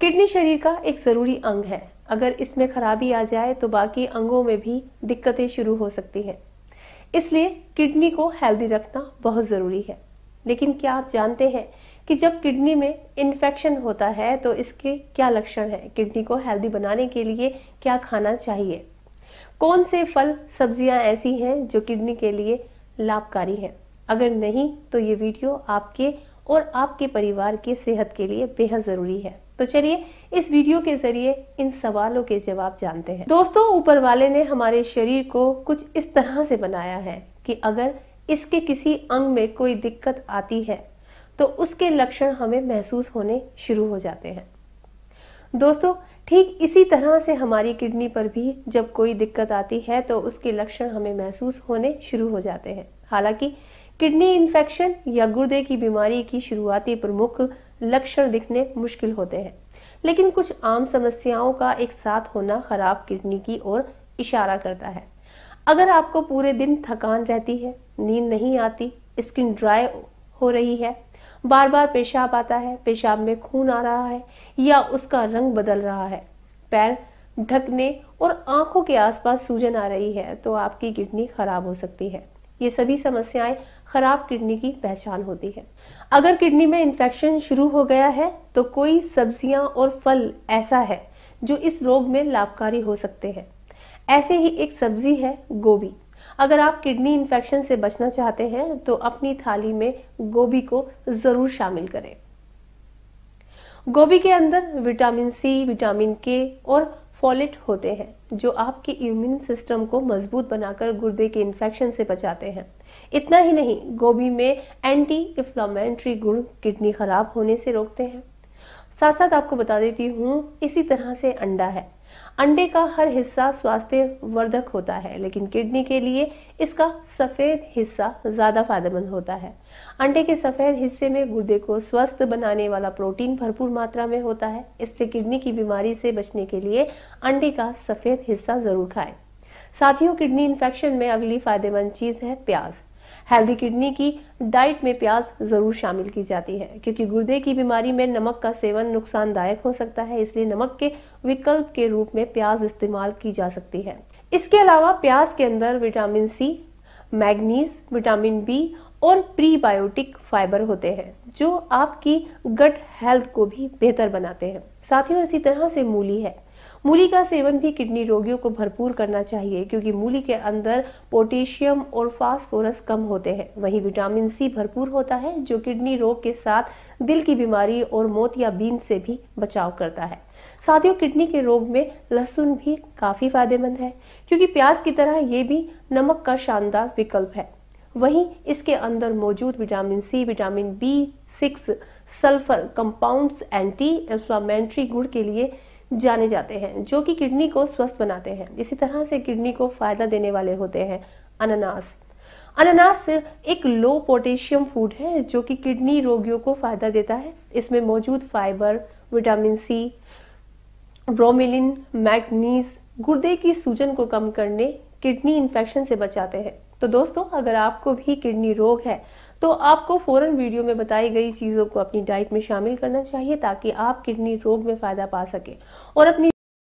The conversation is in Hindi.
किडनी शरीर का एक ज़रूरी अंग है अगर इसमें खराबी आ जाए तो बाकी अंगों में भी दिक्कतें शुरू हो सकती हैं इसलिए किडनी को हेल्दी रखना बहुत ज़रूरी है लेकिन क्या आप जानते हैं कि जब किडनी में इन्फेक्शन होता है तो इसके क्या लक्षण हैं किडनी को हेल्दी बनाने के लिए क्या खाना चाहिए कौन से फल सब्जियां ऐसी हैं जो किडनी के लिए लाभकारी हैं अगर नहीं तो ये वीडियो आपके और आपके परिवार की सेहत के लिए बेहद ज़रूरी है तो चलिए इस वीडियो के जरिए इन सवालों के जवाब जानते हैं दोस्तों ऊपर वाले ने हमारे शरीर को कुछ इस तरह से बनाया है कि अगर इसके किसी अंग में कोई दिक्कत आती है तो उसके लक्षण हमें महसूस होने शुरू हो जाते हैं दोस्तों ठीक इसी तरह से हमारी किडनी पर भी जब कोई दिक्कत आती है तो उसके लक्षण हमें महसूस होने शुरू हो जाते हैं हालांकि किडनी इन्फेक्शन या गुर्दे की बीमारी की शुरुआती प्रमुख लक्षण दिखने मुश्किल होते हैं लेकिन कुछ आम समस्याओं का एक साथ होना खराब किडनी की ओर इशारा करता है अगर आपको पूरे दिन थकान रहती है नींद नहीं आती स्किन ड्राई हो रही है बार बार पेशाब आता है पेशाब में खून आ रहा है या उसका रंग बदल रहा है पैर ढकने और आंखों के आसपास सूजन आ रही है तो आपकी किडनी खराब हो सकती है ये सभी समस्याएं खराब किडनी की पहचान होती है अगर किडनी में इन्फेक्शन शुरू हो गया है तो कोई सब्जियां और फल ऐसा है जो इस रोग में लाभकारी हो सकते हैं ऐसे ही एक सब्जी है गोभी अगर आप किडनी इन्फेक्शन से बचना चाहते हैं तो अपनी थाली में गोभी को ज़रूर शामिल करें गोभी के अंदर विटामिन सी विटामिन के और फॉलेट होते हैं जो आपके इम्यून सिस्टम को मजबूत बनाकर गुर्दे के इन्फेक्शन से बचाते हैं इतना ही नहीं गोभी में एंटी इफ्लामेंट्री गुण किडनी खराब होने से रोकते हैं साथ साथ आपको बता देती हूँ इसी तरह से अंडा है अंडे का हर हिस्सा स्वास्थ्य वर्धक होता है लेकिन किडनी के लिए इसका सफ़ेद हिस्सा ज़्यादा फायदेमंद होता है अंडे के सफ़ेद हिस्से में गुर्दे को स्वस्थ बनाने वाला प्रोटीन भरपूर मात्रा में होता है इसलिए किडनी की बीमारी से बचने के लिए अंडे का सफ़ेद हिस्सा ज़रूर खाएं साथियों किडनी इन्फेक्शन में अगली फ़ायदेमंद चीज़ है प्याज हेल्दी किडनी की डाइट में प्याज ज़रूर शामिल की जाती है क्योंकि गुर्दे की बीमारी में नमक का सेवन नुकसानदायक हो सकता है इसलिए नमक के विकल्प के रूप में प्याज इस्तेमाल की जा सकती है इसके अलावा प्याज के अंदर vitamin C manganese vitamin B और प्रीबायोटिक फाइबर होते हैं जो आपकी गट हेल्थ को भी बेहतर बनाते हैं साथियों इसी तरह से मूली है मूली का सेवन भी किडनी रोगियों को भरपूर करना चाहिए क्योंकि मूली के अंदर पोटेशियम और फास्फोरस कम होते हैं वहीं विटामिन सी भरपूर होता है जो किडनी रोग के साथ दिल की बीमारी और मोतियाबिंद से भी बचाव करता है साथियों किडनी के रोग में लहसुन भी काफ़ी फायदेमंद है क्योंकि प्याज की तरह ये भी नमक का शानदार विकल्प है वहीं इसके अंदर मौजूद vitamin C vitamin B six sulphur compounds anti inflammatory गुड़ के लिए जाने जाते हैं जो कि किडनी को स्वस्थ बनाते हैं इसी तरह से किडनी को फायदा देने वाले होते हैं अनानास अनानास एक लो पोटेशियम फूड है जो कि किडनी रोगियों को फायदा देता है इसमें मौजूद fibre vitamin C bromelain manganese गुर्दे की सूजन को कम करने किडनी इन्फेक्शन से बचाते हैं तो दोस्तों अगर आपको भी किडनी रोग है तो आपको फ़ौरन वीडियो में बताई गई चीज़ों को अपनी डाइट में शामिल करना चाहिए ताकि आप किडनी रोग में फ़ायदा पा सकें और अपनी